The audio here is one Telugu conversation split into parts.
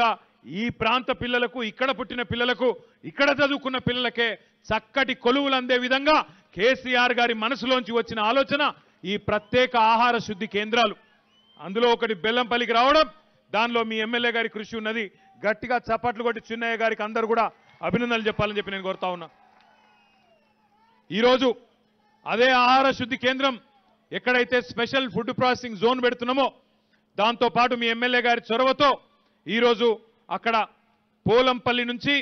గా ఈ ప్రాంత పిల్లలకు ఇక్కడ పుట్టిన పిల్లలకు ఇక్కడ చదువుకున్న పిల్లలకే చక్కటి కొలువులు అందే విధంగా కేసీఆర్ గారి మనసులోంచి వచ్చిన ఆలోచన ఈ ప్రత్యేక ఆహార శుద్ధి కేంద్రాలు అందులో ఒకటి బెల్లంపల్లికి రావడం దానిలో మీ ఎమ్మెల్యే గారి కృషి ఉన్నది గట్టిగా చప్పట్లు కొట్టి చిన్నయ్య గారికి అందరూ కూడా అభినందనలు చెప్పాలని చెప్పి నేను కోరుతా ఉన్నా ఈరోజు అదే ఆహార శుద్ధి కేంద్రం ఎక్కడైతే స్పెషల్ ఫుడ్ ప్రాసెసింగ్ జోన్ పెడుతున్నామో దాంతోపాటు మీ ఎమ్మెల్యే గారి చొరవతో ఈరోజు అక్కడ పోలంపల్లి నుంచి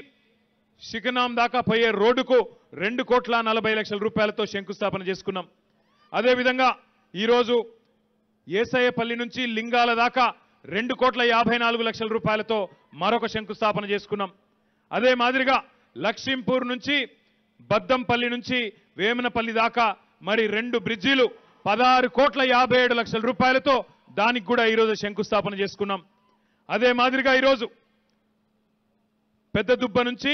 శిఖనాం దాకా పోయే రోడ్డుకు రెండు కోట్ల నలభై లక్షల రూపాయలతో శంకుస్థాపన చేసుకున్నాం అదేవిధంగా ఈరోజు ఏసయ్యపల్లి నుంచి లింగాల దాకా రెండు కోట్ల యాభై నాలుగు లక్షల రూపాయలతో మరొక శంకుస్థాపన చేసుకున్నాం అదే మాదిరిగా లక్ష్మీంపూర్ నుంచి బద్దంపల్లి నుంచి వేమనపల్లి దాకా మరి రెండు బ్రిడ్జీలు పదహారు కోట్ల యాభై ఏడు లక్షల రూపాయలతో దానికి కూడా ఈరోజు శంకుస్థాపన చేసుకున్నాం అదే మాదిరిగా ఈరోజు పెద్ద దుబ్బ నుంచి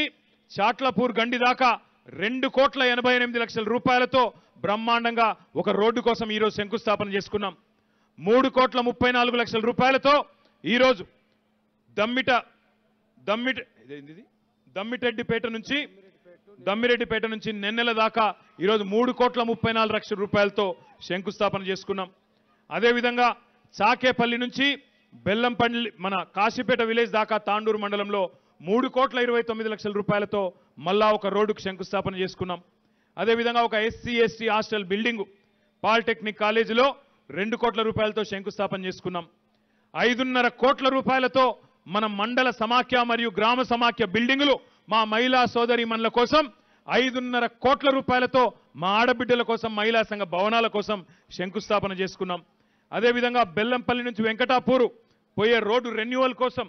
చాట్లపూర్ గండి దాకా రెండు కోట్ల ఎనభై ఎనిమిది లక్షల రూపాయలతో బ్రహ్మాండంగా ఒక రోడ్డు కోసం ఈరోజు శంకుస్థాపన చేసుకున్నాం మూడు కోట్ల ముప్పై నాలుగు లక్షల రూపాయలతో ఈరోజు దమ్మిట దమ్మిట దమ్మిటెడ్డిపేట నుంచి దమ్మిరెడ్డిపేట నుంచి నెన్నెల దాకా ఈరోజు మూడు కోట్ల ముప్పై నాలుగు లక్షల రూపాయలతో శంకుస్థాపన చేసుకున్నాం అదేవిధంగా చాకేపల్లి నుంచి బెల్లంపల్లి మన కాశీపేట విలేజ్ దాకా తాండూరు మండలంలో మూడు కోట్ల ఇరవై తొమ్మిది లక్షల రూపాయలతో మళ్ళా ఒక రోడ్డుకు శంకుస్థాపన చేసుకున్నాం అదేవిధంగా ఒక SC ST hostel building polytechnic కాలేజీలో రెండు కోట్ల రూపాయలతో శంకుస్థాపన చేసుకున్నాం ఐదున్నర కోట్ల రూపాయలతో మన మండల సమాఖ్య మరియు గ్రామ సమాఖ్య బిల్డింగులు మా మహిళా సోదరి సోదరిమణుల కోసం ఐదున్నర కోట్ల రూపాయలతో మా ఆడబిడ్డల కోసం మహిళా సంఘ భవనాల కోసం శంకుస్థాపన చేసుకున్నాం అదేవిధంగా బెల్లంపల్లి నుంచి వెంకటాపూరు పోయే రోడ్డు రెన్యువల్ కోసం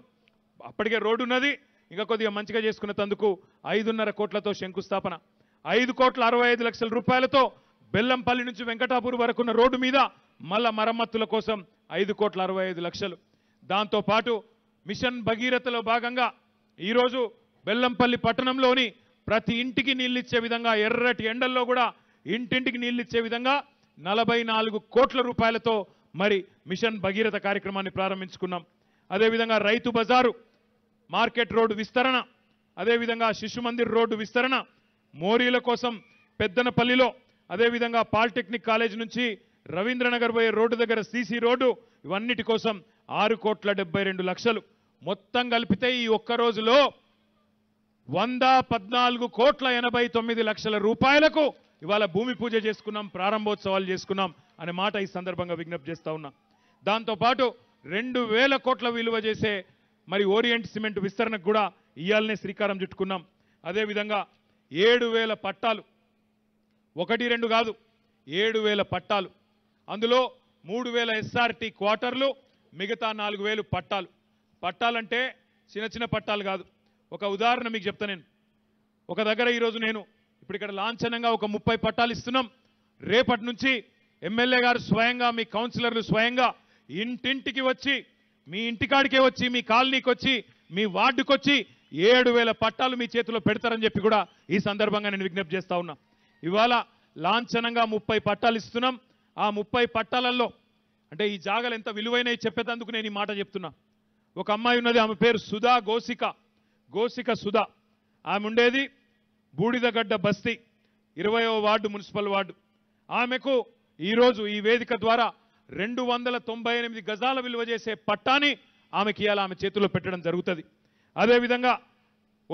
అప్పటికే రోడ్డు ఉన్నది ఇంకా కొద్దిగా మంచిగా చేసుకున్న తందుకు ఐదున్నర కోట్లతో శంకుస్థాపన ఐదు కోట్ల అరవై ఐదు లక్షల రూపాయలతో బెల్లంపల్లి నుంచి వెంకటాపూర్ వరకున్న రోడ్డు మీద మళ్ళా మరమ్మతుల కోసం ఐదు కోట్ల అరవై ఐదు లక్షలు దాంతోపాటు మిషన్ భగీరథలో భాగంగా ఈరోజు బెల్లంపల్లి పట్టణంలోని ప్రతి ఇంటికి నీళ్ళిచ్చే విధంగా ఎర్రటి ఎండల్లో కూడా ఇంటింటికి నీళ్ళిచ్చే విధంగా నలభై కోట్ల రూపాయలతో మరి మిషన్ భగీరథ కార్యక్రమాన్ని ప్రారంభించుకున్నాం అదేవిధంగా రైతు బజారు మార్కెట్ రోడ్డు విస్తరణ అదేవిధంగా శిశు మందిర్ రోడ్డు విస్తరణ మోరీల కోసం పెద్దనపల్లిలో అదేవిధంగా పాలిటెక్నిక్ కాలేజ్ నుంచి రవీంద్రనగర్ పోయే రోడ్డు దగ్గర సీసీ రోడ్డు ఇవన్నిటి కోసం ఆరు కోట్ల డెబ్బై రెండు లక్షలు మొత్తం కలిపితే ఈ ఒక్క రోజులో వంద పద్నాలుగు కోట్ల ఎనభై తొమ్మిది లక్షల రూపాయలకు ఇవాళ భూమి పూజ చేసుకున్నాం ప్రారంభోత్సవాలు చేసుకున్నాం అనే మాట ఈ సందర్భంగా విజ్ఞప్తి చేస్తూ ఉన్నా దాంతోపాటు రెండు వేల కోట్ల విలువ చేసే మరి ఓరియంట్ సిమెంట్ విస్తరణకు కూడా ఇయాలనే శ్రీకారం చుట్టుకున్నాం అదేవిధంగా ఏడు వేల పట్టాలు ఒకటి రెండు కాదు ఏడు వేల పట్టాలు అందులో మూడు వేల ఎస్ఆర్టీ క్వార్టర్లు మిగతా నాలుగు వేలు పట్టాలు పట్టాలంటే చిన్న చిన్న పట్టాలు కాదు ఒక ఉదాహరణ మీకు చెప్తా నేను ఒక దగ్గర ఈరోజు నేను ఇప్పుడు ఇక్కడ లాంఛనంగా ఒక ముప్పై పట్టాలు ఇస్తున్నాం రేపటి నుంచి ఎమ్మెల్యే గారు స్వయంగా మీ కౌన్సిలర్లు స్వయంగా ఇంటింటికి వచ్చి మీ ఇంటికాడికే వచ్చి మీ కాలనీకి వచ్చి మీ వార్డుకు వచ్చి ఏడు వేల పట్టాలు మీ చేతిలో పెడతారని చెప్పి కూడా ఈ సందర్భంగా నేను విజ్ఞప్తి చేస్తా ఉన్నా ఇవాళ లాంఛనంగా ముప్పై పట్టాలు ఇస్తున్నాం ఆ ముప్పై పట్టాలలో అంటే ఈ జాగాలు ఎంత విలువైనవి చెప్పేటందుకు నేను ఈ మాట చెప్తున్నా ఒక అమ్మాయి ఉన్నది ఆమె పేరు సుధా గోసిక గోసిక సుధా ఆమె ఉండేది బూడిదగడ్డ బస్తీ ఇరవయో వార్డు మున్సిపల్ వార్డు ఆమెకు ఈరోజు ఈ వేదిక ద్వారా రెండు వందల తొంభై ఎనిమిది గజాల విలువ చేసే పట్టాని ఆమెకి ఇవాళ ఆమె చేతిలో పెట్టడం జరుగుతుంది అదేవిధంగా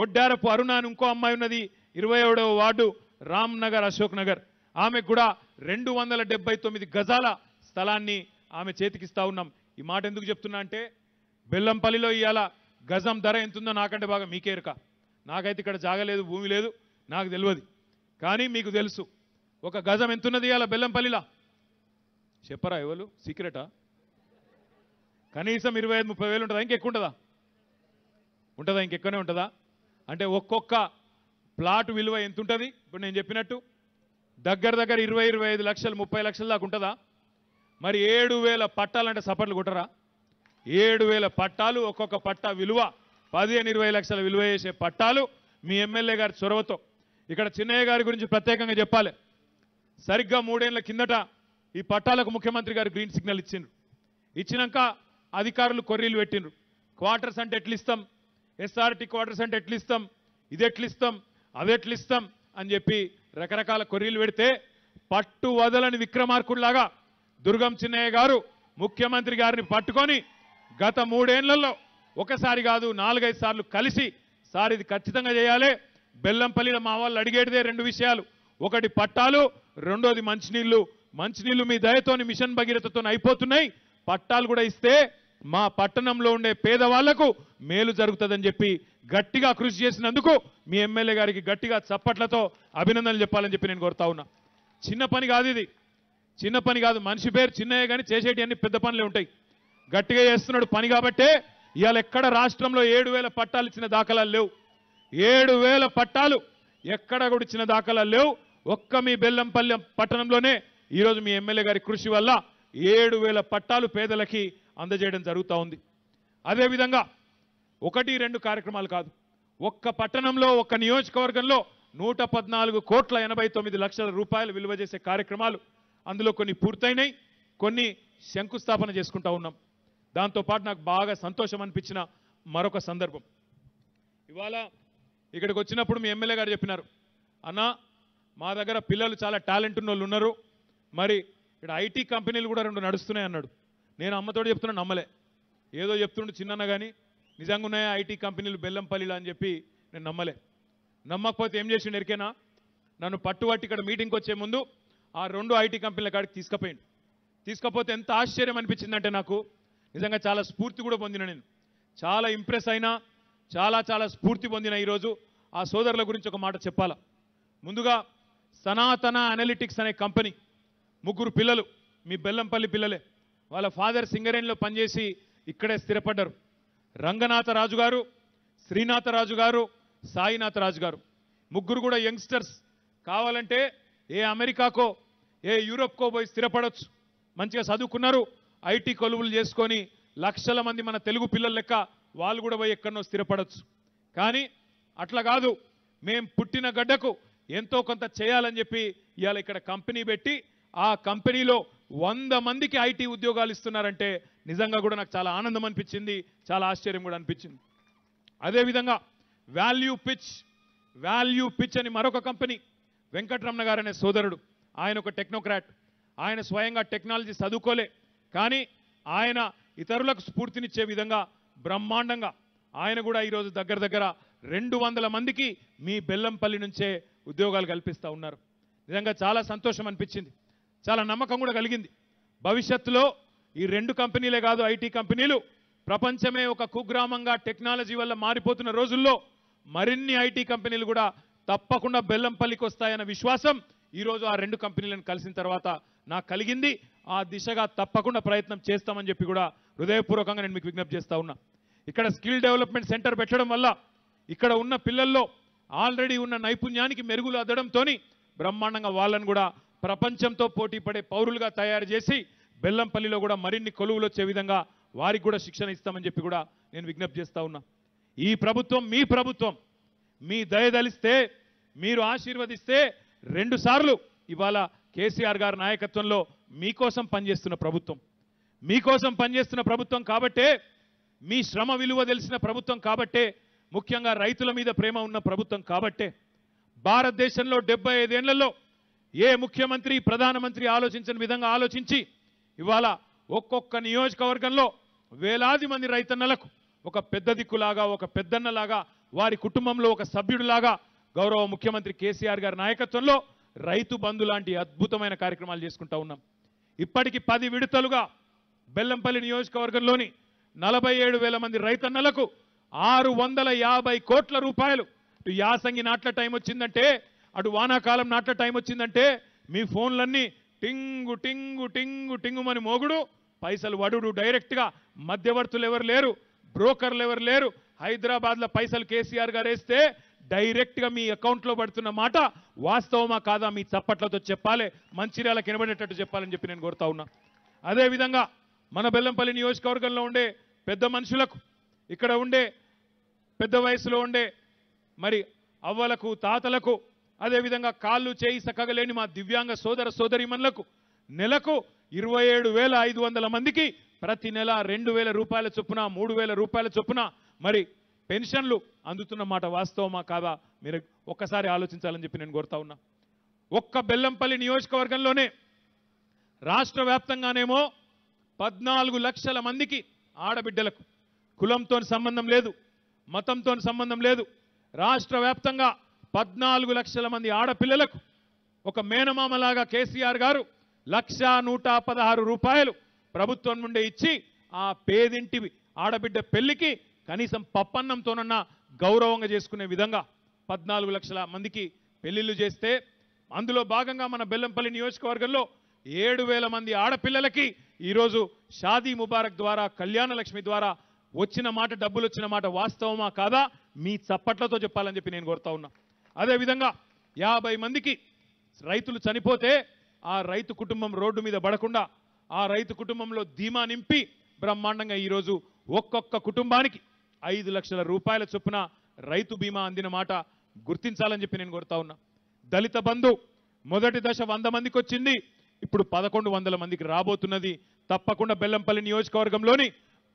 ఒడ్డారపు అరుణ అని ఇంకో అమ్మాయి ఉన్నది ఇరవై ఏడవ వార్డు రామ్ నగర్ అశోక్ నగర్ ఆమెకు కూడా రెండు వందల డెబ్బై తొమ్మిది గజాల స్థలాన్ని ఆమె చేతికిస్తా ఉన్నాం ఈ మాట ఎందుకు చెప్తున్నా అంటే బెల్లంపల్లిలో ఇవాళ గజం ధర ఎంతుందో నాకంటే బాగా మీకేరుక నాకైతే ఇక్కడ జాగలేదు భూమి లేదు నాకు తెలియదు కానీ మీకు తెలుసు ఒక గజం ఎంతున్నది అలా బెల్లంపల్లిలా చెప్పరా ఎవరు సీక్రెటా కనీసం ఇరవై ఐదు ముప్పై వేలు ఉంటుందా ఇంకెక్కువ ఉంటుందా ఉంటుందా ఇంకెక్కనే ఉంటుందా అంటే ఒక్కొక్క ప్లాట్ విలువ ఎంత ఉంటుంది ఇప్పుడు నేను చెప్పినట్టు దగ్గర దగ్గర ఇరవై ఇరవై ఐదు లక్షలు ముప్పై లక్షల దాకా ఉంటుందా మరి ఏడు వేల పట్టాలంటే సపట్లు కుట్టరా ఏడు వేల పట్టాలు ఒక్కొక్క పట్టా విలువ పదిహేను ఇరవై లక్షల విలువ చేసే పట్టాలు మీ ఎమ్మెల్యే గారి చొరవతో ఇక్కడ చిన్నయ్య గారి గురించి ప్రత్యేకంగా చెప్పాలి సరిగ్గా మూడేళ్ల కిందట ఈ పట్టాలకు ముఖ్యమంత్రి గారు గ్రీన్ సిగ్నల్ ఇచ్చిండ్రు ఇచ్చినాక అధికారులు కొర్రీలు పెట్టిండ్రు క్వార్టర్స్ అంటే ఎట్లిస్తాం ఎస్ఆర్టీ క్వార్టర్స్ అంటే ఎట్లిస్తాం ఇది ఎట్లిస్తాం అది ఎట్లిస్తాం అని చెప్పి రకరకాల కొర్రీలు పెడితే పట్టు వదలని విక్రమార్కుడిలాగా దుర్గం చిన్నయ్య గారు ముఖ్యమంత్రి గారిని పట్టుకొని గత మూడేళ్లలో ఒకసారి కాదు నాలుగైదు సార్లు కలిసి సార్ ఇది ఖచ్చితంగా చేయాలి బెల్లంపల్లిలో మా వాళ్ళు అడిగేటిదే రెండు విషయాలు ఒకటి పట్టాలు రెండోది మంచినీళ్ళు మంచినీళ్ళు మీ దయతోని మిషన్ భగీరథతో అయిపోతున్నాయి పట్టాలు కూడా ఇస్తే మా పట్టణంలో ఉండే పేదవాళ్లకు మేలు జరుగుతుందని చెప్పి గట్టిగా కృషి చేసినందుకు మీ ఎమ్మెల్యే గారికి గట్టిగా చప్పట్లతో అభినందనలు చెప్పాలని చెప్పి నేను కోరుతా ఉన్నా చిన్న పని కాదు ఇది చిన్న పని కాదు మనిషి పేరు చిన్నయ్య కానీ చేసేటి అన్ని పెద్ద పనులే ఉంటాయి గట్టిగా చేస్తున్నాడు పని కాబట్టే ఇవాళ ఎక్కడ రాష్ట్రంలో ఏడు వేల పట్టాలు ఇచ్చిన దాఖలాలు లేవు ఏడు వేల పట్టాలు ఎక్కడ కూడా ఇచ్చిన దాఖలాలు లేవు ఒక్క మీ బెల్లంపల్లి పట్టణంలోనే ఈరోజు మీ ఎమ్మెల్యే గారి కృషి వల్ల ఏడు వేల పట్టాలు పేదలకి అందజేయడం జరుగుతూ ఉంది అదేవిధంగా ఒకటి రెండు కార్యక్రమాలు కాదు ఒక్క పట్టణంలో ఒక్క నియోజకవర్గంలో నూట పద్నాలుగు కోట్ల ఎనభై తొమ్మిది లక్షల రూపాయలు విలువ చేసే కార్యక్రమాలు అందులో కొన్ని పూర్తయినాయి కొన్ని శంకుస్థాపన చేసుకుంటా ఉన్నాం దాంతోపాటు నాకు బాగా సంతోషం అనిపించిన మరొక సందర్భం ఇవాళ ఇక్కడికి వచ్చినప్పుడు మీ ఎమ్మెల్యే గారు చెప్పినారు అన్నా మా దగ్గర పిల్లలు చాలా టాలెంట్ ఉన్న ఉన్నారు మరి ఇక్కడ ఐటీ కంపెనీలు కూడా రెండు నడుస్తున్నాయి అన్నాడు నేను అమ్మతోడు చెప్తున్నా నమ్మలే ఏదో చెప్తుండే చిన్న కానీ నిజంగా ఉన్నాయా ఐటీ కంపెనీలు బెల్లంపల్లిలు అని చెప్పి నేను నమ్మలే నమ్మకపోతే ఏం చేసిండు ఎరికేనా నన్ను పట్టుబట్టి ఇక్కడ మీటింగ్కి వచ్చే ముందు ఆ రెండు ఐటీ కంపెనీల కాడికి తీసుకుపోయింది తీసుకపోతే ఎంత ఆశ్చర్యం అనిపించిందంటే నాకు నిజంగా చాలా స్ఫూర్తి కూడా పొందిన నేను చాలా ఇంప్రెస్ అయినా చాలా చాలా స్ఫూర్తి పొందిన ఈరోజు ఆ సోదరుల గురించి ఒక మాట చెప్పాలా ముందుగా సనాతన అనలిటిక్స్ అనే కంపెనీ ముగ్గురు పిల్లలు మీ బెల్లంపల్లి పిల్లలే వాళ్ళ ఫాదర్ సింగరేణిలో పనిచేసి ఇక్కడే స్థిరపడ్డారు రంగనాథరాజు గారు శ్రీనాథరాజు గారు సాయినాథరాజు గారు ముగ్గురు కూడా యంగ్స్టర్స్ కావాలంటే ఏ అమెరికాకో ఏ యూరోప్కో పోయి స్థిరపడవచ్చు మంచిగా చదువుకున్నారు ఐటీ కొలువులు చేసుకొని లక్షల మంది మన తెలుగు పిల్లల లెక్క వాళ్ళు కూడా పోయి ఎక్కడనో స్థిరపడవచ్చు కానీ అట్లా కాదు మేం పుట్టిన గడ్డకు ఎంతో కొంత చేయాలని చెప్పి ఇవాళ ఇక్కడ కంపెనీ పెట్టి ఆ కంపెనీలో వంద మందికి ఐటీ ఉద్యోగాలు ఇస్తున్నారంటే నిజంగా కూడా నాకు చాలా ఆనందం అనిపించింది చాలా ఆశ్చర్యం కూడా అనిపించింది అదేవిధంగా వాల్యూ పిచ్ వాల్యూ పిచ్ అని మరొక కంపెనీ వెంకటరమణ గారు అనే సోదరుడు ఆయన ఒక టెక్నోక్రాట్ ఆయన స్వయంగా టెక్నాలజీ చదువుకోలే కానీ ఆయన ఇతరులకు స్ఫూర్తినిచ్చే విధంగా బ్రహ్మాండంగా ఆయన కూడా ఈరోజు దగ్గర దగ్గర రెండు వందల మందికి మీ బెల్లంపల్లి నుంచే ఉద్యోగాలు కల్పిస్తూ ఉన్నారు నిజంగా చాలా సంతోషం అనిపించింది చాలా నమ్మకం కూడా కలిగింది భవిష్యత్తులో ఈ రెండు కంపెనీలే కాదు ఐటీ కంపెనీలు ప్రపంచమే ఒక కుగ్రామంగా టెక్నాలజీ వల్ల మారిపోతున్న రోజుల్లో మరిన్ని ఐటీ కంపెనీలు కూడా తప్పకుండా బెల్లంపల్లికి వస్తాయన్న విశ్వాసం ఈరోజు ఆ రెండు కంపెనీలను కలిసిన తర్వాత నాకు కలిగింది ఆ దిశగా తప్పకుండా ప్రయత్నం చేస్తామని చెప్పి కూడా హృదయపూర్వకంగా నేను మీకు విజ్ఞప్తి చేస్తా ఉన్నా ఇక్కడ స్కిల్ డెవలప్మెంట్ సెంటర్ పెట్టడం వల్ల ఇక్కడ ఉన్న పిల్లల్లో ఆల్రెడీ ఉన్న నైపుణ్యానికి మెరుగులు అద్దడంతో బ్రహ్మాండంగా వాళ్ళను కూడా ప్రపంచంతో పోటీ పడే పౌరులుగా తయారు చేసి బెల్లంపల్లిలో కూడా మరిన్ని కొలువులు వచ్చే విధంగా వారికి కూడా శిక్షణ ఇస్తామని చెప్పి కూడా నేను విజ్ఞప్తి చేస్తా ఉన్నా ఈ ప్రభుత్వం మీ ప్రభుత్వం మీ దయదలిస్తే మీరు ఆశీర్వదిస్తే రెండు సార్లు ఇవాళ కేసీఆర్ గారి నాయకత్వంలో మీకోసం పనిచేస్తున్న ప్రభుత్వం మీకోసం పనిచేస్తున్న ప్రభుత్వం కాబట్టే మీ శ్రమ విలువ తెలిసిన ప్రభుత్వం కాబట్టే ముఖ్యంగా రైతుల మీద ప్రేమ ఉన్న ప్రభుత్వం కాబట్టే భారతదేశంలో డెబ్బై ఐదేళ్లలో ఏ ముఖ్యమంత్రి ప్రధానమంత్రి ఆలోచించిన విధంగా ఆలోచించి ఇవాళ ఒక్కొక్క నియోజకవర్గంలో వేలాది మంది రైతన్నలకు ఒక పెద్ద దిక్కులాగా ఒక పెద్దన్నలాగా వారి కుటుంబంలో ఒక సభ్యుడిలాగా గౌరవ ముఖ్యమంత్రి కేసీఆర్ గారి నాయకత్వంలో రైతు బంధు లాంటి అద్భుతమైన కార్యక్రమాలు చేసుకుంటా ఉన్నాం ఇప్పటికి పది విడతలుగా బెల్లంపల్లి నియోజకవర్గంలోని నలభై మంది రైతన్నలకు ఆరు వందల యాభై కోట్ల రూపాయలు ఇటు యాసంగి నాట్ల టైం వచ్చిందంటే అటు వానాకాలం నాట్ల టైం వచ్చిందంటే మీ ఫోన్లన్నీ టింగు టింగు టింగు టింగుమని మోగుడు పైసలు వడుడు డైరెక్ట్గా మధ్యవర్తులు ఎవరు లేరు బ్రోకర్లు ఎవరు లేరు హైదరాబాద్లో పైసలు కేసీఆర్ గారు వేస్తే డైరెక్ట్గా మీ అకౌంట్లో పడుతున్న మాట వాస్తవమా కాదా మీ చప్పట్లతో చెప్పాలి మంచిర్యాల కనబడేటట్టు చెప్పాలని చెప్పి నేను కోరుతా ఉన్నా అదేవిధంగా మన బెల్లంపల్లి నియోజకవర్గంలో ఉండే పెద్ద మనుషులకు ఇక్కడ ఉండే పెద్ద వయసులో ఉండే మరి అవ్వలకు తాతలకు అదేవిధంగా కాళ్ళు చేయి సక్కగలేని మా దివ్యాంగ సోదర సోదరిమన్లకు నెలకు ఇరవై ఏడు వేల ఐదు వందల మందికి ప్రతి నెల రెండు వేల రూపాయల చొప్పున మూడు వేల రూపాయల చొప్పున మరి పెన్షన్లు అందుతున్న మాట వాస్తవమా కాదా మీరు ఒక్కసారి ఆలోచించాలని చెప్పి నేను కోరుతా ఉన్నా ఒక్క బెల్లంపల్లి నియోజకవర్గంలోనే రాష్ట్ర వ్యాప్తంగానేమో పద్నాలుగు లక్షల మందికి ఆడబిడ్డలకు కులంతో సంబంధం లేదు మతంతో సంబంధం లేదు రాష్ట్ర వ్యాప్తంగా పద్నాలుగు లక్షల మంది ఆడపిల్లలకు ఒక మేనమామలాగా కేసీఆర్ గారు లక్ష నూట పదహారు రూపాయలు ప్రభుత్వం నుండి ఇచ్చి ఆ పేదింటి ఆడబిడ్డ పెళ్లికి కనీసం పప్పన్నంతోనన్నా గౌరవంగా చేసుకునే విధంగా పద్నాలుగు లక్షల మందికి పెళ్లిళ్ళు చేస్తే అందులో భాగంగా మన బెల్లంపల్లి నియోజకవర్గంలో ఏడు మంది ఆడపిల్లలకి ఈరోజు షాదీ ముబారక్ ద్వారా కళ్యాణ లక్ష్మి ద్వారా వచ్చిన మాట డబ్బులు వచ్చిన మాట వాస్తవమా కాదా మీ చప్పట్లతో చెప్పాలని చెప్పి నేను కోరుతా ఉన్నా అదేవిధంగా యాభై మందికి రైతులు చనిపోతే ఆ రైతు కుటుంబం రోడ్డు మీద పడకుండా ఆ రైతు కుటుంబంలో ధీమా నింపి బ్రహ్మాండంగా ఈరోజు ఒక్కొక్క కుటుంబానికి ఐదు లక్షల రూపాయల చొప్పున రైతు బీమా అందిన మాట గుర్తించాలని చెప్పి నేను కోరుతా ఉన్నా దళిత బంధు మొదటి దశ వంద మందికి వచ్చింది ఇప్పుడు పదకొండు వందల మందికి రాబోతున్నది తప్పకుండా బెల్లంపల్లి నియోజకవర్గంలోని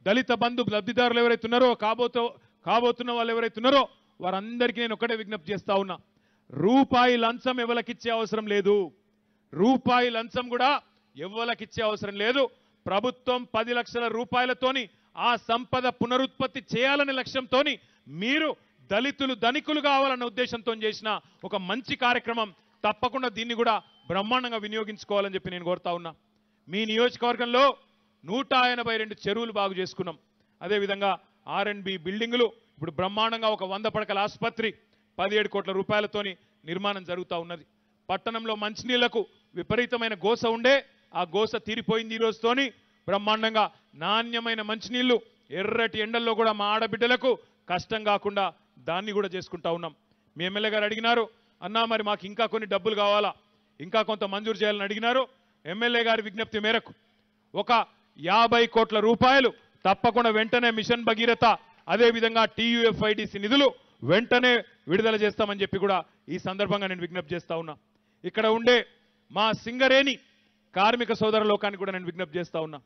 దళిత బంధు లబ్ధిదారులు ఎవరైతే ఉన్నారో కాబోతో కాబోతున్న వాళ్ళు ఎవరైతే ఉన్నారో వారందరికీ నేను ఒకటే విజ్ఞప్తి చేస్తా ఉన్నా రూపాయి లంచం ఎవరికిచ్చే అవసరం లేదు రూపాయి లంచం కూడా ఎవరికిచ్చే అవసరం లేదు ప్రభుత్వం పది లక్షల రూపాయలతోని ఆ సంపద పునరుత్పత్తి చేయాలనే లక్ష్యంతో మీరు దళితులు ధనికులు కావాలన్న ఉద్దేశంతో చేసిన ఒక మంచి కార్యక్రమం తప్పకుండా దీన్ని కూడా బ్రహ్మాండంగా వినియోగించుకోవాలని చెప్పి నేను కోరుతా ఉన్నా మీ నియోజకవర్గంలో నూట ఎనభై రెండు చెరువులు బాగు చేసుకున్నాం అదేవిధంగా బి బిల్డింగులు ఇప్పుడు బ్రహ్మాండంగా ఒక వంద పడకల ఆసుపత్రి పదిహేడు కోట్ల రూపాయలతోని నిర్మాణం జరుగుతూ ఉన్నది పట్టణంలో మంచినీళ్లకు విపరీతమైన గోస ఉండే ఆ గోస తీరిపోయింది ఈరోజుతోని బ్రహ్మాండంగా నాణ్యమైన మంచినీళ్లు ఎర్రటి ఎండల్లో కూడా మా ఆడబిడ్డలకు కష్టం కాకుండా దాన్ని కూడా చేసుకుంటా ఉన్నాం మీ ఎమ్మెల్యే గారు అడిగినారు అన్నా మరి మాకు ఇంకా కొన్ని డబ్బులు కావాలా ఇంకా కొంత మంజూరు చేయాలని అడిగినారు ఎమ్మెల్యే గారి విజ్ఞప్తి మేరకు ఒక యాభై కోట్ల రూపాయలు తప్పకుండా వెంటనే మిషన్ భగీరథ అదేవిధంగా టీయూఎఫ్ఐడిసి నిధులు వెంటనే విడుదల చేస్తామని చెప్పి కూడా ఈ సందర్భంగా నేను విజ్ఞప్తి చేస్తా ఉన్నా ఇక్కడ ఉండే మా సింగరేణి కార్మిక సోదర లోకానికి కూడా నేను విజ్ఞప్తి చేస్తా ఉన్నా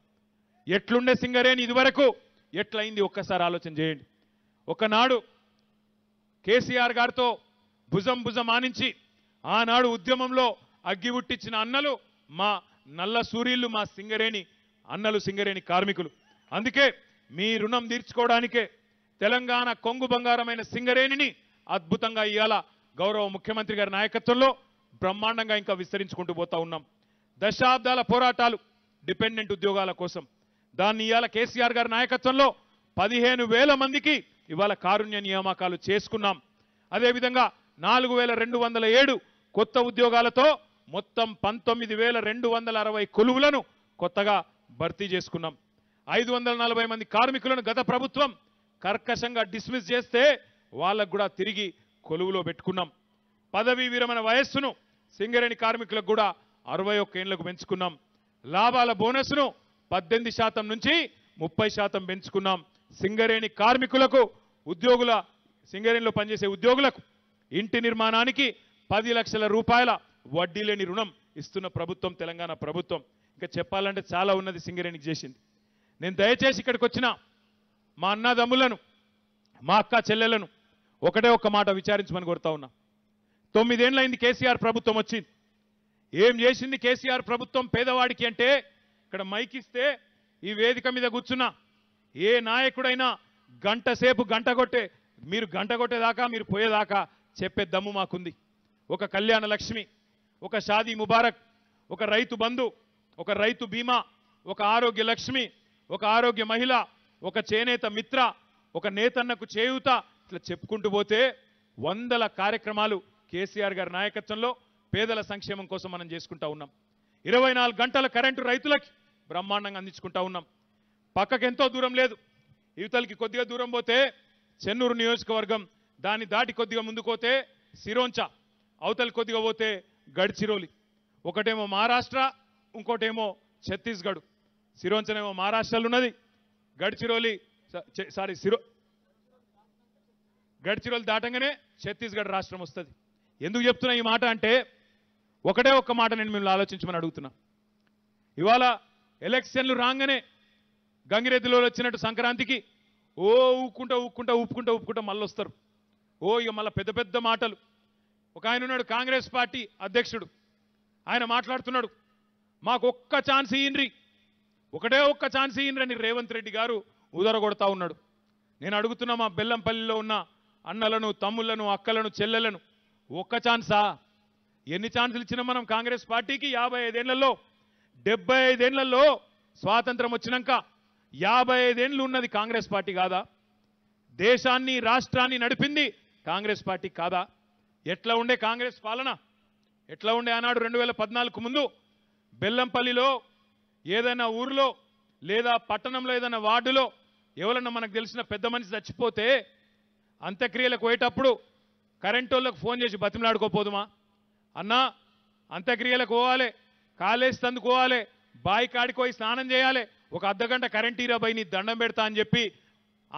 ఎట్లుండే సింగరేణి ఇదివరకు ఎట్లయింది ఒక్కసారి ఆలోచన చేయండి ఒకనాడు కేసీఆర్ గారితో భుజం భుజం ఆనించి ఆనాడు ఉద్యమంలో అగ్గి ఉట్టించిన అన్నలు మా నల్ల సూర్యులు మా సింగరేణి అన్నలు సింగరేణి కార్మికులు అందుకే మీ రుణం తీర్చుకోవడానికే తెలంగాణ కొంగు బంగారమైన సింగరేణిని అద్భుతంగా ఇవాళ గౌరవ ముఖ్యమంత్రి గారి నాయకత్వంలో బ్రహ్మాండంగా ఇంకా విస్తరించుకుంటూ పోతా ఉన్నాం దశాబ్దాల పోరాటాలు డిపెండెంట్ ఉద్యోగాల కోసం దాన్ని ఇవాళ కేసీఆర్ గారి నాయకత్వంలో పదిహేను వేల మందికి ఇవాళ కారుణ్య నియామకాలు చేసుకున్నాం అదేవిధంగా నాలుగు వేల రెండు వందల ఏడు కొత్త ఉద్యోగాలతో మొత్తం పంతొమ్మిది వేల రెండు వందల అరవై కొలువులను కొత్తగా భర్తీ చేసుకున్నాం ఐదు వందల నలభై మంది కార్మికులను గత ప్రభుత్వం కర్కశంగా డిస్మిస్ చేస్తే వాళ్ళకు కూడా తిరిగి కొలువులో పెట్టుకున్నాం పదవీ విరమణ వయస్సును సింగరేణి కార్మికులకు కూడా అరవై ఒక్క ఏళ్లకు పెంచుకున్నాం లాభాల బోనస్ను పద్దెనిమిది శాతం నుంచి ముప్పై శాతం పెంచుకున్నాం సింగరేణి కార్మికులకు ఉద్యోగుల సింగరేణిలో పనిచేసే ఉద్యోగులకు ఇంటి నిర్మాణానికి పది లక్షల రూపాయల వడ్డీ లేని రుణం ఇస్తున్న ప్రభుత్వం తెలంగాణ ప్రభుత్వం ఇంకా చెప్పాలంటే చాలా ఉన్నది సింగరేణికి చేసింది నేను దయచేసి ఇక్కడికి వచ్చిన మా అన్నదమ్ములను మా అక్క చెల్లెలను ఒకటే ఒక్క మాట విచారించమని కోరుతా ఉన్నా తొమ్మిదేళ్ళైంది కేసీఆర్ ప్రభుత్వం వచ్చింది ఏం చేసింది కేసీఆర్ ప్రభుత్వం పేదవాడికి అంటే ఇక్కడ మైకిస్తే ఈ వేదిక మీద కూర్చున్నా ఏ నాయకుడైనా గంట సేపు గంట కొట్టే మీరు గంట కొట్టేదాకా మీరు పోయేదాకా చెప్పే దమ్ము మాకుంది ఒక కళ్యాణ లక్ష్మి ఒక షాదీ ముబారక్ ఒక రైతు బంధు ఒక రైతు బీమా ఒక ఆరోగ్య లక్ష్మి ఒక ఆరోగ్య మహిళ ఒక చేనేత మిత్ర ఒక నేతన్నకు చేయూత ఇట్లా చెప్పుకుంటూ పోతే వందల కార్యక్రమాలు కేసీఆర్ గారి నాయకత్వంలో పేదల సంక్షేమం కోసం మనం చేసుకుంటా ఉన్నాం ఇరవై గంటల కరెంటు రైతులకి బ్రహ్మాండంగా అందించుకుంటా ఉన్నాం పక్కకెంతో దూరం లేదు యువతలకి కొద్దిగా దూరం పోతే చెన్నూరు నియోజకవర్గం దాన్ని దాటి కొద్దిగా ముందుకోతే సిరోంచ అవతలి కొద్దిగా పోతే గడ్చిరోలి ఒకటేమో మహారాష్ట్ర ఇంకోటేమో ఛత్తీస్గఢ్ సిరోంచనేమో మహారాష్ట్రలో ఉన్నది గడ్చిరోలి సారీ సిరో గడ్చిరోలు దాటంగానే ఛత్తీస్గఢ్ రాష్ట్రం వస్తుంది ఎందుకు చెప్తున్నా ఈ మాట అంటే ఒకటే ఒక్క మాట నేను మిమ్మల్ని ఆలోచించమని అడుగుతున్నా ఇవాళ ఎలక్షన్లు రాగానే గంగిరెద్దులో వచ్చినట్టు సంక్రాంతికి ఓ ఊక్కుంటా ఊక్కుంటా ఊపుకుంటా ఊపుకుంటా మళ్ళీ వస్తారు ఓ ఇక మళ్ళీ పెద్ద పెద్ద మాటలు ఒక ఆయన ఉన్నాడు కాంగ్రెస్ పార్టీ అధ్యక్షుడు ఆయన మాట్లాడుతున్నాడు మాకు ఒక్క ఛాన్స్ ఇయ్యండ్రి ఒకటే ఒక్క ఛాన్స్ ఇయ్యండి రేవంత్ రెడ్డి గారు ఉదరగొడతా ఉన్నాడు నేను అడుగుతున్నా మా బెల్లంపల్లిలో ఉన్న అన్నలను తమ్ముళ్లను అక్కలను చెల్లెలను ఒక్క ఛాన్సా ఎన్ని ఛాన్సులు ఇచ్చినా మనం కాంగ్రెస్ పార్టీకి యాభై ఐదేళ్లలో డెబ్బై ఐదేళ్లలో స్వాతంత్రం వచ్చినాక యాభై ఐదేండ్లు ఉన్నది కాంగ్రెస్ పార్టీ కాదా దేశాన్ని రాష్ట్రాన్ని నడిపింది కాంగ్రెస్ పార్టీ కాదా ఎట్లా ఉండే కాంగ్రెస్ పాలన ఎట్లా ఉండే ఆనాడు రెండు వేల పద్నాలుగు ముందు బెల్లంపల్లిలో ఏదైనా ఊరిలో లేదా పట్టణంలో ఏదైనా వార్డులో ఎవరన్నా మనకు తెలిసిన పెద్ద మనిషి చచ్చిపోతే అంత్యక్రియలకు పోయేటప్పుడు కరెంటు వాళ్ళకు ఫోన్ చేసి బతిమలాడుకోపోదుమా అన్నా అంత్యక్రియలకు పోవాలి కాలేజీ తందుకోవాలి బాయి కాడికి పోయి స్నానం చేయాలి ఒక అర్ధగంట కరెంటు ఈరా నీ దండం పెడతా అని చెప్పి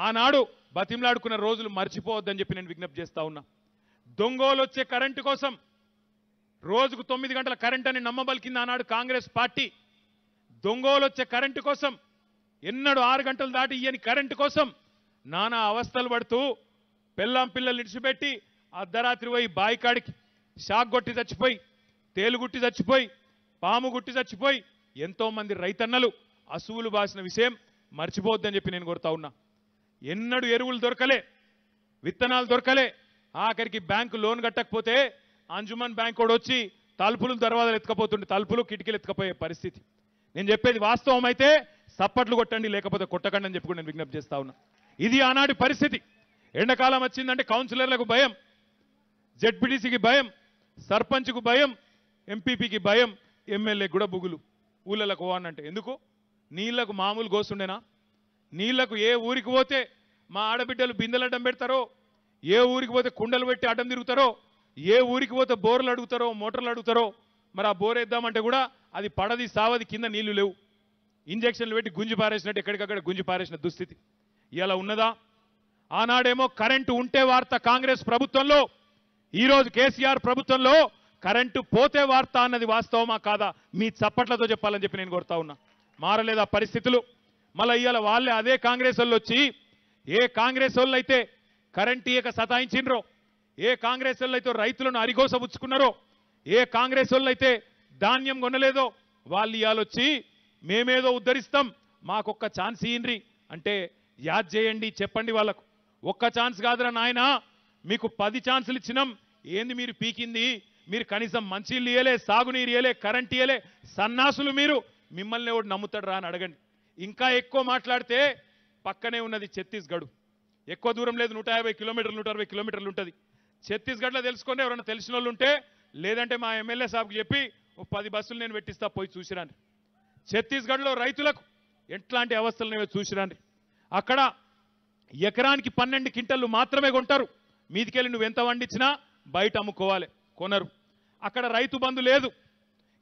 ఆనాడు బతిమలాడుకున్న రోజులు మర్చిపోవద్దని చెప్పి నేను విజ్ఞప్తి చేస్తా ఉన్నా దొంగోలు వచ్చే కరెంటు కోసం రోజుకు తొమ్మిది గంటల కరెంట్ అని నమ్మబలికింది ఆనాడు కాంగ్రెస్ పార్టీ దొంగోలు వచ్చే కరెంటు కోసం ఎన్నడూ ఆరు గంటలు దాటి ఇయని కరెంటు కోసం నానా అవస్థలు పడుతూ పెళ్ళం పిల్లలు నిడిచిపెట్టి అర్ధరాత్రి పోయి బాయికాడికి షాక్ కొట్టి చచ్చిపోయి తేలుగుట్టి చచ్చిపోయి పాము గుట్టి చచ్చిపోయి ఎంతోమంది రైతన్నలు అసువులు బాసిన విషయం మర్చిపోవద్దని చెప్పి నేను కోరుతా ఉన్నా ఎన్నడూ ఎరువులు దొరకలే విత్తనాలు దొరకలే ఆఖరికి బ్యాంకు లోన్ కట్టకపోతే అంజుమన్ బ్యాంక్ కూడా వచ్చి తలుపులు దర్వాజాలు ఎత్తుకపోతుండే తలుపులు కిటికీలు ఎత్తుకపోయే పరిస్థితి నేను చెప్పేది వాస్తవం అయితే సప్పట్లు కొట్టండి లేకపోతే కొట్టకండి అని చెప్పుకుని నేను విజ్ఞప్తి చేస్తా ఉన్నా ఇది ఆనాటి పరిస్థితి ఎండాకాలం వచ్చిందంటే కౌన్సిలర్లకు భయం జడ్పీటీసీకి భయం సర్పంచ్కు భయం ఎంపీపీకి భయం ఎమ్మెల్యే కూడా బుగులు ఊళ్ళకు పోవాలంటే ఎందుకు నీళ్లకు మామూలు గోసుండేనా నీళ్లకు ఏ ఊరికి పోతే మా ఆడబిడ్డలు బిందెలు అడ్డం పెడతారో ఏ ఊరికి పోతే కుండలు పెట్టి అడ్డం తిరుగుతారో ఏ ఊరికి పోతే బోర్లు అడుగుతారో మోటార్లు అడుగుతారో మరి ఆ బోర్ వేద్దామంటే కూడా అది పడది సావది కింద నీళ్లు లేవు ఇంజక్షన్లు పెట్టి గుంజి పారేసినట్టు ఎక్కడికక్కడ గుంజి పారేసిన దుస్థితి ఇలా ఉన్నదా ఆనాడేమో కరెంటు ఉంటే వార్త కాంగ్రెస్ ప్రభుత్వంలో ఈరోజు కేసీఆర్ ప్రభుత్వంలో కరెంటు పోతే వార్త అన్నది వాస్తవమా కాదా మీ చప్పట్లతో చెప్పాలని చెప్పి నేను కోరుతా ఉన్నా మారలేదా పరిస్థితులు మళ్ళీ ఇవాళ వాళ్ళే అదే కాంగ్రెస్ వాళ్ళు వచ్చి ఏ కాంగ్రెస్ వాళ్ళు అయితే కరెంటు ఇక సతాయించిండ్రో ఏ కాంగ్రెస్ అయితే రైతులను అరిగోసబుచ్చుకున్నారో ఏ కాంగ్రెస్ అయితే ధాన్యం కొనలేదో వాళ్ళు ఇవాళొచ్చి మేమేదో ఉద్ధరిస్తాం మాకొక్క ఛాన్స్ ఇయ్యండి అంటే యాద్ చేయండి చెప్పండి వాళ్ళకు ఒక్క ఛాన్స్ కాదురా నాయన మీకు పది ఛాన్సులు ఇచ్చినాం ఏంది మీరు పీకింది మీరు కనీసం మంచినీళ్ళు ఇయ్యలే సాగునీరు ఇయ్యలే కరెంట్ ఇయ్యలే సన్నాసులు మీరు మిమ్మల్ని ఒకటి నమ్ముతాడు రా అని అడగండి ఇంకా ఎక్కువ మాట్లాడితే పక్కనే ఉన్నది ఛత్తీస్గఢ్ ఎక్కువ దూరం లేదు నూట యాభై కిలోమీటర్లు నూట అరవై కిలోమీటర్లు ఉంటుంది ఛత్తీస్గఢ్లో తెలుసుకొని ఎవరైనా తెలిసిన వాళ్ళు ఉంటే లేదంటే మా ఎమ్మెల్యే సాబ్కి చెప్పి ఓ పది బస్సులు నేను పెట్టిస్తా పోయి చూసిరాండి ఛత్తీస్గఢ్లో రైతులకు ఎట్లాంటి అవస్థలు నేను చూసిరాండి అక్కడ ఎకరానికి పన్నెండు క్వింటళ్ళు మాత్రమే కొంటారు మీదికెళ్ళి నువ్వు ఎంత వండించినా బయట అమ్ముకోవాలి కొనరు అక్కడ రైతు బంధు లేదు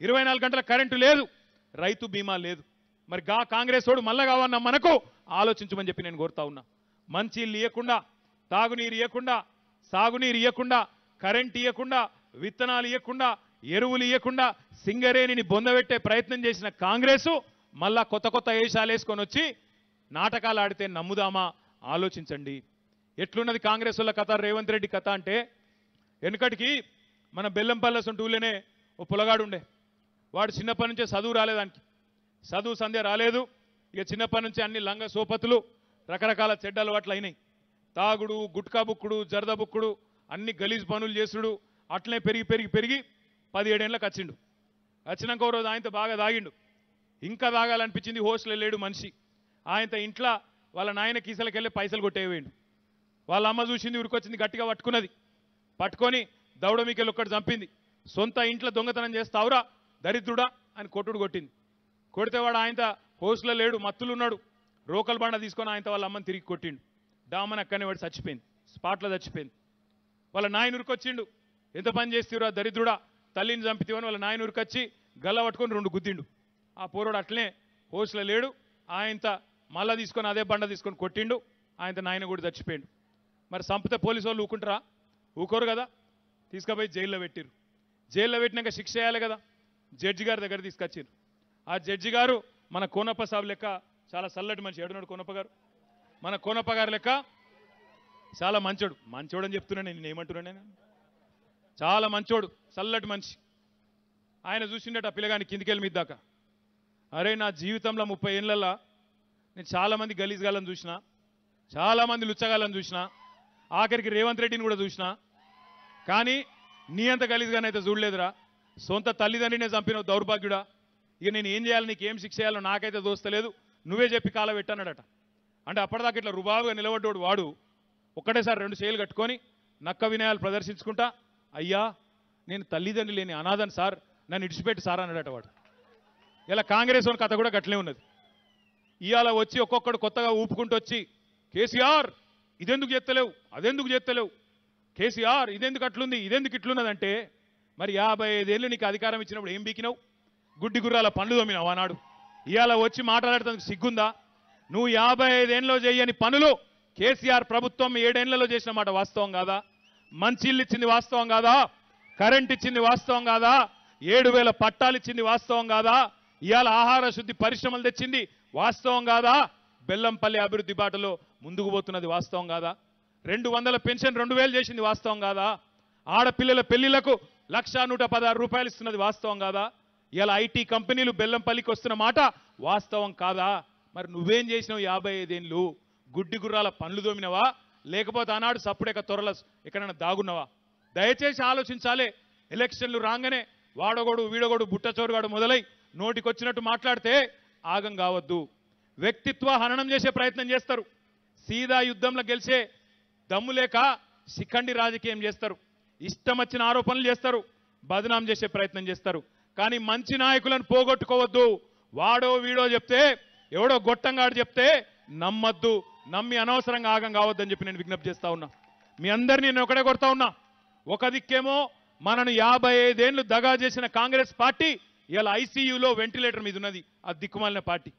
ఇరవై గంటల కరెంటు లేదు రైతు బీమా లేదు మరి గా కాంగ్రెస్ వాడు మళ్ళా కావన్న మనకు ఆలోచించమని చెప్పి నేను కోరుతా ఉన్నా మంచి ఇల్లు ఇవ్వకుండా తాగునీరు ఇవ్వకుండా సాగునీరు ఇవ్వకుండా కరెంట్ ఇవ్వకుండా విత్తనాలు ఇవ్వకుండా ఎరువులు ఇవ్వకుండా సింగరేణిని బొందబెట్టే ప్రయత్నం చేసిన కాంగ్రెసు మళ్ళా కొత్త కొత్త వేషాలు వేసుకొని వచ్చి నాటకాలు ఆడితే నమ్ముదామా ఆలోచించండి ఎట్లున్నది కాంగ్రెస్ వాళ్ళ కథ రేవంత్ రెడ్డి కథ అంటే వెనుకటికి మన బెల్లంపల్ల సొంటూలేనే ఓ పులగాడు ఉండే వాడు చిన్నప్పటి నుంచే చదువు రాలేదానికి చదువు సంధ్య రాలేదు ఇక చిన్నప్పటి నుంచే అన్ని లంగ సోపతులు రకరకాల చెడ్డలు అట్లయినాయి తాగుడు గుట్కా బుక్కుడు జరద బుక్కుడు అన్ని గలీజ్ పనులు చేసుడు అట్లనే పెరిగి పెరిగి పెరిగి పదిహేడేళ్ళకి వచ్చిండు వచ్చినాక ఒక రోజు ఆయనతో బాగా తాగిండు ఇంకా తాగాలనిపించింది హోస్టల్ వెళ్ళాడు మనిషి ఆయనతో ఇంట్లో వాళ్ళ నాయన కీసలకి వెళ్ళి పైసలు కొట్టేవేయండు వాళ్ళ అమ్మ చూసింది ఉరికొచ్చింది గట్టిగా పట్టుకున్నది పట్టుకొని దౌడ మీకెళ్ళి ఒక్కటి చంపింది సొంత ఇంట్లో దొంగతనం చేస్తావురా దరిద్రుడా అని కొట్టుడు కొట్టింది కొడితే వాడు ఆయనతో హోస్టల్లో లేడు మత్తులు ఉన్నాడు రోకల్ బండ తీసుకొని ఆయనతో వాళ్ళ అమ్మని తిరిగి కొట్టిండు డామన్ అక్కనే వాడు చచ్చిపోయింది స్పాట్లో చచ్చిపోయింది వాళ్ళ నాయన ఉరికొచ్చిండు ఎంత పని చేస్తారు ఆ దరిద్రుడా తల్లిని చంపితేవని వాళ్ళ నాయన ఉరికొచ్చి గల్ల పట్టుకొని రెండు గుద్దిండు ఆ పోరోడు అట్లనే హోస్లో లేడు ఆయనత మళ్ళా తీసుకొని అదే బండ తీసుకొని కొట్టిండు ఆయనత నాయన కూడా చచ్చిపోయిండు మరి సంపితే పోలీసు వాళ్ళు ఊకుంటారా ఊకోరు కదా తీసుకుపోయి జైల్లో పెట్టిరు జైల్లో పెట్టినాక శిక్ష చేయాలి కదా జడ్జి గారి దగ్గర తీసుకొచ్చారు ఆ జడ్జి గారు మన కోనప్ప సాబు లెక్క చాలా చల్లటి మనిషి ఏడున్నాడు కోనప్ప గారు మన కోనప్ప లెక్క చాలా మంచోడు మంచోడు అని చెప్తున్నాను నేను ఏమంటున్నా నేను చాలా మంచోడు చల్లటి మనిషి ఆయన చూసిండట పిల్లగాని కిందికెళ్ళి మీద్దాకా అరే నా జీవితంలో ముప్పై ఏళ్ళల్లో నేను చాలామంది గాలని చూసిన చాలామంది లుచ్చగాలని చూసిన ఆఖరికి రేవంత్ రెడ్డిని కూడా చూసిన కానీ నీ అంత గలీజ్గానైతే చూడలేదురా సొంత తల్లిదండ్రినే చంపిన దౌర్భాగ్యుడా ఇక నేను ఏం చేయాలి ఏం శిక్ష చేయాలో నాకైతే దోస్తలేదు నువ్వే చెప్పి కాల పెట్టానడట అంటే అప్పటిదాకా ఇట్లా రుబాబుగా నిలబడ్డోడు వాడు ఒక్కటేసారి రెండు చేయలు కట్టుకొని నక్క వినయాలు ప్రదర్శించుకుంటా అయ్యా నేను తల్లిదండ్రి లేని అనాథన్ సార్ నన్ను ఇడిచిపెట్టి సార్ అన్నాడట వాడు ఇలా కాంగ్రెస్ వాళ్ళ కథ కూడా గట్లే ఉన్నది ఇవాళ వచ్చి ఒక్కొక్కడు కొత్తగా ఊపుకుంటూ వచ్చి కేసీఆర్ ఇదెందుకు చేస్తలేవు అదెందుకు చేస్తలేవు కేసీఆర్ ఇదెందుకు అట్లుంది ఇదెందుకు ఇట్లున్నదంటే మరి యాభై ఐదేళ్ళు నీకు అధికారం ఇచ్చినప్పుడు ఏం బీకినావు గుడ్డి గుర్రాల పండ్లు దొమ్మినావు ఆనాడు ఇవాళ వచ్చి మాట్లాడటానికి సిగ్గుందా నువ్వు యాభై ఐదేళ్ళలో చేయని పనులు కేసీఆర్ ప్రభుత్వం ఏడేళ్లలో చేసిన మాట వాస్తవం కాదా మంచిళ్ళు ఇచ్చింది వాస్తవం కాదా కరెంట్ ఇచ్చింది వాస్తవం కాదా ఏడు వేల పట్టాలు ఇచ్చింది వాస్తవం కాదా ఇవాళ ఆహార శుద్ధి పరిశ్రమలు తెచ్చింది వాస్తవం కాదా బెల్లంపల్లి అభివృద్ధి బాటలో ముందుకు పోతున్నది వాస్తవం కాదా రెండు వందల పెన్షన్ రెండు వేలు చేసింది వాస్తవం కాదా ఆడపిల్లల పెళ్లిలకు లక్ష నూట పదహారు రూపాయలు ఇస్తున్నది వాస్తవం కాదా ఇలా ఐటీ కంపెనీలు బెల్లంపల్లికి వస్తున్న మాట వాస్తవం కాదా మరి నువ్వేం చేసినావు యాభై ఐదేళ్ళు గుడ్డి గుర్రాల పనులు దోమినవా లేకపోతే ఆనాడు సప్పుడేక త్వరల ఎక్కడైనా దాగున్నావా దయచేసి ఆలోచించాలే ఎలక్షన్లు రాగానే వాడగోడు వీడగోడు బుట్టచోరుగాడు మొదలై నోటికొచ్చినట్టు మాట్లాడితే ఆగం కావద్దు వ్యక్తిత్వ హననం చేసే ప్రయత్నం చేస్తారు సీదా యుద్ధంలో గెలిచే దమ్ము లేక శిఖండి రాజకీయం చేస్తారు ఇష్టం వచ్చిన ఆరోపణలు చేస్తారు బదనాం చేసే ప్రయత్నం చేస్తారు కానీ మంచి నాయకులను పోగొట్టుకోవద్దు వాడో వీడో చెప్తే ఎవడో గొట్టంగాడు చెప్తే నమ్మద్దు నమ్మి అనవసరంగా ఆగం కావద్దని చెప్పి నేను విజ్ఞప్తి చేస్తా ఉన్నా మీ అందరినీ నేను ఒకటే కొడతా ఉన్నా ఒక దిక్కేమో మనను యాభై ఐదేళ్లు దగా చేసిన కాంగ్రెస్ పార్టీ ఇలా ఐసీయూలో వెంటిలేటర్ మీద ఉన్నది ఆ దిక్కుమాలిన పార్టీ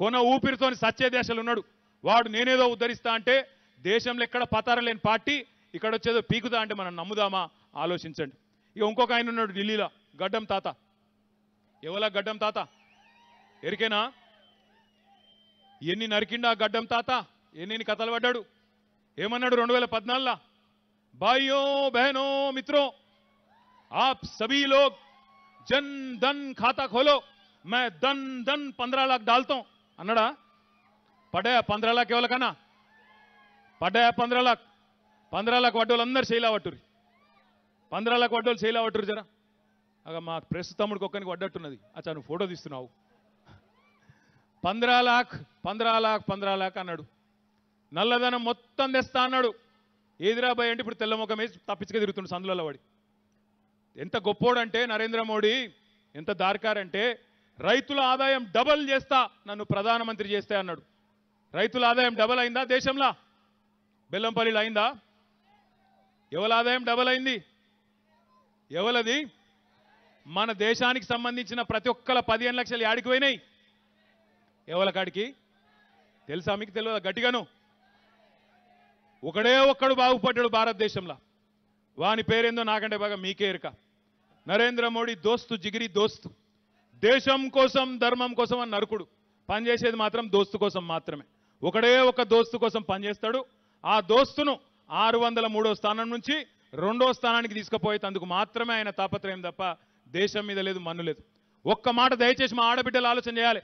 కొన ఊపిరితోని సచ్చే దేశాలు ఉన్నాడు వాడు నేనేదో ఉద్ధరిస్తా అంటే దేశంలో ఎక్కడ పతారం లేని పార్టీ ఇక్కడ వచ్చేదో పీకుదా అంటే మనం నమ్ముదామా ఆలోచించండి ఇక ఇంకొక ఆయన ఉన్నాడు ఢిల్లీలో గడ్డం తాత ఎవలా గడ్డం తాత ఎరికేనా ఎన్ని నరికిండా గడ్డం తాత ఎన్ని కథలు పడ్డాడు ఏమన్నాడు రెండు వేల పద్నాలు బాయో బహనో మిత్రో ఆప్ సభీ లోగ్ జన్ ధన్ ఖాతా ఖోలో మే ధన్ ధన్ పంద్రా లాక్ డాల్తో అన్నాడా పడ్డాయా పంద్రా లాక్ ఎవరికన్నా పడే పంద్రా లాక్ పంద్రా లాక్ వడ్డోలు అందరు శైలా పట్టురు పంద్రా లాక్ వడ్డోలు శైలా పట్టురు జరా అగ మా ప్రెస్ ఒక్కరికి వడ్డట్టున్నది అచ్చా నువ్వు ఫోటో తీస్తున్నావు పంద్రా లాక్ పంద్రా లాక్ పంద్రా లాక్ అన్నాడు నల్లధనం మొత్తం తెస్తా అన్నాడు ఏదిరాబాయ్ అంటే ఇప్పుడు తెల్లముఖం వేసి తప్పించుకే తిరుగుతుంది సందులలో వాడి ఎంత గొప్పోడంటే నరేంద్ర మోడీ ఎంత దార్కారంటే రైతుల ఆదాయం డబల్ చేస్తా నన్ను ప్రధానమంత్రి చేస్తే అన్నాడు రైతుల ఆదాయం డబల్ అయిందా దేశంలో బెల్లంపల్లిలో అయిందా ఎవరి ఆదాయం డబల్ అయింది ఎవలది మన దేశానికి సంబంధించిన ప్రతి ఒక్కల పదిహేను లక్షలు యాడికి పోయినాయి ఎవరి కాడికి తెలుసా మీకు తెలియదు గట్టిగాను ఒకడే ఒక్కడు బాగుపడ్డాడు భారతదేశంలో వాని పేరేందో నాకంటే బాగా మీకే ఎరుక నరేంద్ర మోడీ దోస్తు జిగిరి దోస్తు దేశం కోసం ధర్మం కోసం అని నరుకుడు పనిచేసేది మాత్రం దోస్తు కోసం మాత్రమే ఒకడే ఒక దోస్తు కోసం పనిచేస్తాడు ఆ దోస్తును ఆరు వందల మూడో స్థానం నుంచి రెండో స్థానానికి తీసుకుపోయేందుకు మాత్రమే ఆయన తాపత్రయం తప్ప దేశం మీద లేదు మన్ను లేదు ఒక్క మాట దయచేసి మా ఆడబిడ్డలు ఆలోచన చేయాలి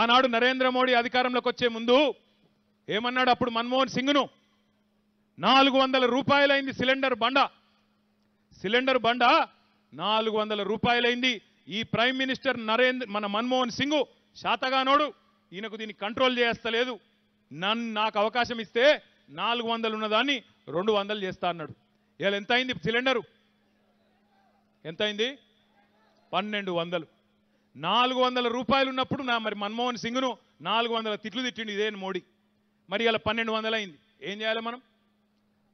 ఆనాడు నరేంద్ర మోడీ అధికారంలోకి వచ్చే ముందు ఏమన్నాడు అప్పుడు మన్మోహన్ సింగ్ను నాలుగు వందల రూపాయలైంది సిలిండర్ బండ సిలిండర్ బండ నాలుగు వందల రూపాయలైంది ఈ ప్రైమ్ మినిస్టర్ నరేంద్ర మన మన్మోహన్ సింగ్ శాతగానోడు ఈయనకు దీన్ని కంట్రోల్ చేస్తలేదు నన్ను నాకు అవకాశం ఇస్తే నాలుగు వందలు ఉన్నదాన్ని రెండు వందలు చేస్తా అన్నాడు ఇవాళ ఎంత అయింది సిలిండరు ఎంత అయింది పన్నెండు వందలు నాలుగు వందల రూపాయలు ఉన్నప్పుడు నా మరి మన్మోహన్ సింగ్ను నాలుగు వందల తిట్లు తిట్టిండు ఇదే మోడీ మరి ఇలా పన్నెండు వందలు అయింది ఏం చేయాలి మనం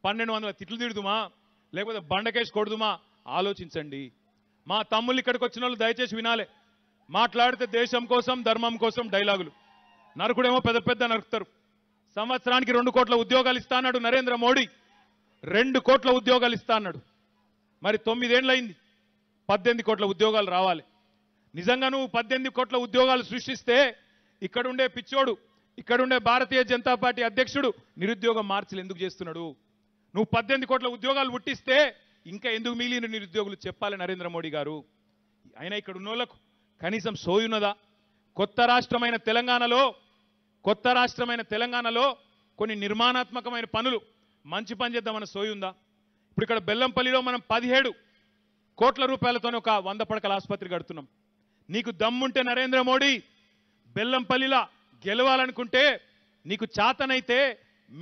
పన్నెండు వందల తిట్లు తిడుదుమా లేకపోతే బండకేసి కొడుదుమా ఆలోచించండి మా తమ్ముళ్ళు ఇక్కడికి వచ్చిన వాళ్ళు దయచేసి వినాలే మాట్లాడితే దేశం కోసం ధర్మం కోసం డైలాగులు నరకుడేమో పెద్ద పెద్ద నరుకుతారు సంవత్సరానికి రెండు కోట్ల ఉద్యోగాలు ఇస్తా అన్నాడు నరేంద్ర మోడీ రెండు కోట్ల ఉద్యోగాలు ఇస్తా అన్నాడు మరి తొమ్మిదేండ్లయింది పద్దెనిమిది కోట్ల ఉద్యోగాలు రావాలి నిజంగా నువ్వు పద్దెనిమిది కోట్ల ఉద్యోగాలు సృష్టిస్తే ఇక్కడుండే పిచ్చోడు ఇక్కడుండే భారతీయ జనతా పార్టీ అధ్యక్షుడు నిరుద్యోగం మార్చలు ఎందుకు చేస్తున్నాడు నువ్వు పద్దెనిమిది కోట్ల ఉద్యోగాలు పుట్టిస్తే ఇంకా ఎందుకు మిగిలిన నిరుద్యోగులు చెప్పాలి నరేంద్ర మోడీ గారు అయినా ఇక్కడ ఉన్నోళ్లకు కనీసం సోయున్నదా కొత్త రాష్ట్రమైన తెలంగాణలో కొత్త రాష్ట్రమైన తెలంగాణలో కొన్ని నిర్మాణాత్మకమైన పనులు మంచి పని చేద్దామన్న సోయుందా ఇప్పుడు ఇక్కడ బెల్లంపల్లిలో మనం పదిహేడు కోట్ల రూపాయలతోనే ఒక వంద పడకల ఆసుపత్రి కడుతున్నాం నీకు దమ్ముంటే నరేంద్ర మోడీ బెల్లంపల్లిలా గెలవాలనుకుంటే నీకు చాతనైతే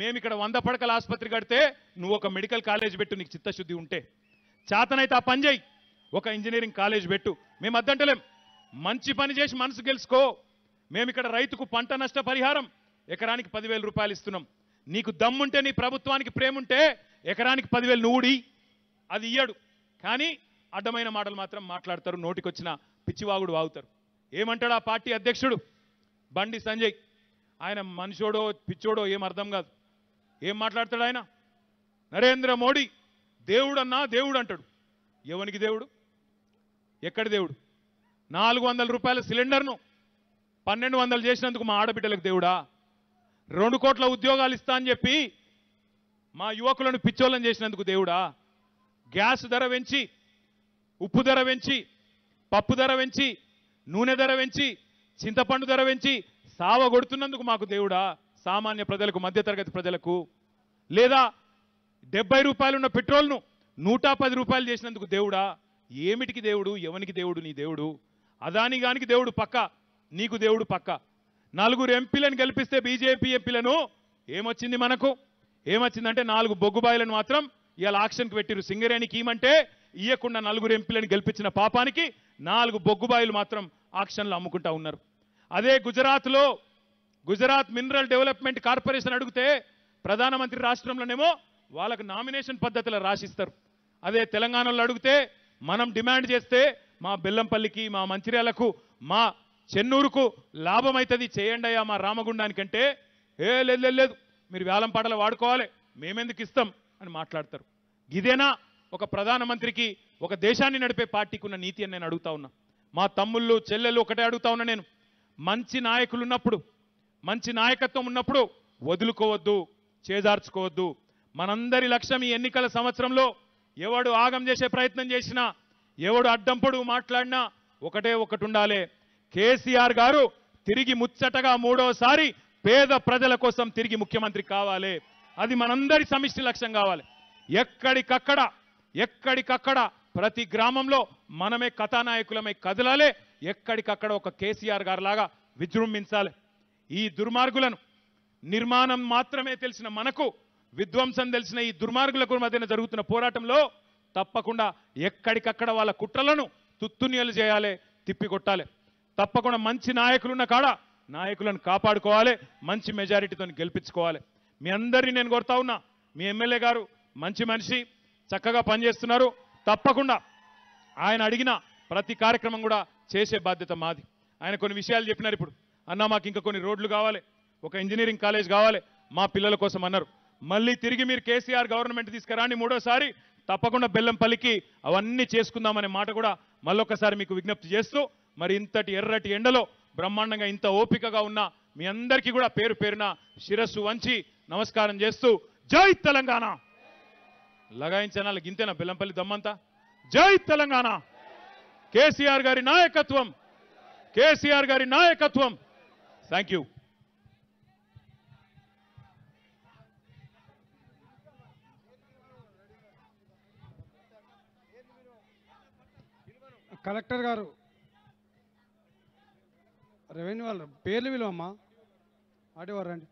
మేము ఇక్కడ వంద పడకల ఆసుపత్రి కడితే నువ్వు ఒక మెడికల్ కాలేజ్ పెట్టు నీకు చిత్తశుద్ధి ఉంటే చాతనైతే ఆ పని ఒక ఇంజనీరింగ్ కాలేజ్ పెట్టు మేము అద్దంటలేం మంచి పని చేసి మనసు గెలుచుకో మేము ఇక్కడ రైతుకు పంట నష్ట పరిహారం ఎకరానికి పదివేల రూపాయలు ఇస్తున్నాం నీకు దమ్ముంటే నీ ప్రభుత్వానికి ప్రేముంటే ఎకరానికి పదివేలు నువ్వుడి అది ఇయ్యడు కానీ అడ్డమైన మాటలు మాత్రం మాట్లాడతారు నోటికొచ్చిన పిచ్చివాగుడు వాగుతారు ఏమంటాడు ఆ పార్టీ అధ్యక్షుడు బండి సంజయ్ ఆయన మనుషోడో పిచ్చోడో ఏం అర్థం కాదు ఏం మాట్లాడతాడు ఆయన నరేంద్ర మోడీ దేవుడన్నా దేవుడు అంటాడు ఎవనికి దేవుడు ఎక్కడ దేవుడు నాలుగు వందల రూపాయల సిలిండర్ను పన్నెండు వందలు చేసినందుకు మా ఆడబిడ్డలకు దేవుడా రెండు కోట్ల ఉద్యోగాలు ఇస్తా అని చెప్పి మా యువకులను పిచ్చోళ్ళని చేసినందుకు దేవుడా గ్యాస్ ధర పెంచి ఉప్పు ధర పెంచి పప్పు ధర పెంచి నూనె ధర పెంచి చింతపండు ధర పెంచి సావ కొడుతున్నందుకు మాకు దేవుడా సామాన్య ప్రజలకు మధ్యతరగతి ప్రజలకు లేదా డెబ్బై ఉన్న పెట్రోల్ను నూట పది రూపాయలు చేసినందుకు దేవుడా ఏమిటికి దేవుడు ఎవనికి దేవుడు నీ దేవుడు అదాని గానికి దేవుడు పక్క నీకు దేవుడు పక్క నలుగురు ఎంపీలను గెలిపిస్తే బీజేపీ ఎంపీలను ఏమొచ్చింది మనకు ఏమొచ్చిందంటే నాలుగు బొగ్గుబాయిలను మాత్రం ఇవాళ ఆక్షన్కి పెట్టిరు సింగరేణికి ఏమంటే ఇయ్యకుండా నలుగురు ఎంపీలను గెలిపించిన పాపానికి నాలుగు బొగ్గుబాయిలు మాత్రం ఆక్షన్లు అమ్ముకుంటా ఉన్నారు అదే గుజరాత్లో గుజరాత్ మినరల్ డెవలప్మెంట్ కార్పొరేషన్ అడిగితే ప్రధానమంత్రి రాష్ట్రంలోనేమో వాళ్ళకు నామినేషన్ పద్ధతిలో రాసిస్తారు అదే తెలంగాణలో అడిగితే మనం డిమాండ్ చేస్తే మా బెల్లంపల్లికి మా మంచిర్యాలకు మా చెన్నూరుకు లాభం అవుతుంది చేయండి అయ్యా మా రామగుండానికంటే ఏ లేదు లేదు మీరు మీరు పాటలు వాడుకోవాలి మేమెందుకు ఇస్తాం అని మాట్లాడతారు ఇదేనా ఒక ప్రధానమంత్రికి ఒక దేశాన్ని నడిపే పార్టీకి ఉన్న నీతి అని నేను అడుగుతా ఉన్నా మా తమ్ముళ్ళు చెల్లెళ్ళు ఒకటే అడుగుతా ఉన్నా నేను మంచి నాయకులు ఉన్నప్పుడు మంచి నాయకత్వం ఉన్నప్పుడు వదులుకోవద్దు చేజార్చుకోవద్దు మనందరి లక్ష్యం ఈ ఎన్నికల సంవత్సరంలో ఎవడు ఆగం చేసే ప్రయత్నం చేసినా ఎవడు అడ్డంపడు మాట్లాడినా ఒకటే ఒకటి ఉండాలి కేసీఆర్ గారు తిరిగి ముచ్చటగా మూడోసారి పేద ప్రజల కోసం తిరిగి ముఖ్యమంత్రి కావాలి అది మనందరి సమిష్టి లక్ష్యం కావాలి ఎక్కడికక్కడ ఎక్కడికక్కడ ప్రతి గ్రామంలో మనమే కథానాయకులమై కదలాలే ఎక్కడికక్కడ ఒక కేసీఆర్ గారు లాగా విజృంభించాలి ఈ దుర్మార్గులను నిర్మాణం మాత్రమే తెలిసిన మనకు విధ్వంసం తెలిసిన ఈ దుర్మార్గులకు మధ్యన జరుగుతున్న పోరాటంలో తప్పకుండా ఎక్కడికక్కడ వాళ్ళ కుట్రలను తుత్తునియలు చేయాలి తిప్పికొట్టాలి తప్పకుండా మంచి నాయకులున్న కాడ నాయకులను కాపాడుకోవాలి మంచి మెజారిటీతో గెలిపించుకోవాలి మీ అందరినీ నేను కోరుతా ఉన్నా మీ ఎమ్మెల్యే గారు మంచి మనిషి చక్కగా పనిచేస్తున్నారు తప్పకుండా ఆయన అడిగిన ప్రతి కార్యక్రమం కూడా చేసే బాధ్యత మాది ఆయన కొన్ని విషయాలు చెప్పినారు ఇప్పుడు అన్న మాకు ఇంకా కొన్ని రోడ్లు కావాలి ఒక ఇంజనీరింగ్ కాలేజ్ కావాలి మా పిల్లల కోసం అన్నారు మళ్ళీ తిరిగి మీరు కేసీఆర్ గవర్నమెంట్ తీసుకురాని మూడోసారి తప్పకుండా బెల్లం పలికి అవన్నీ చేసుకుందామనే మాట కూడా మళ్ళొకసారి మీకు విజ్ఞప్తి చేస్తూ మరి ఇంతటి ఎర్రటి ఎండలో బ్రహ్మాండంగా ఇంత ఓపికగా ఉన్న మీ అందరికీ కూడా పేరు పేరున శిరస్సు వంచి నమస్కారం చేస్తూ జై తెలంగాణ లగాయించిన వాళ్ళకి ఇంతేనా బెల్లంపల్లి దమ్మంతా జై తెలంగాణ కేసీఆర్ గారి నాయకత్వం కేసీఆర్ గారి నాయకత్వం థ్యాంక్ యూ కలెక్టర్ గారు రెవెన్యూ వాళ్ళ పేర్లు విలువమ్మా ఆడేవారు రండి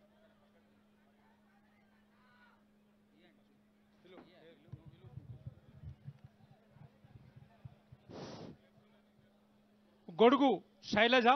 గొడుగు శైలజ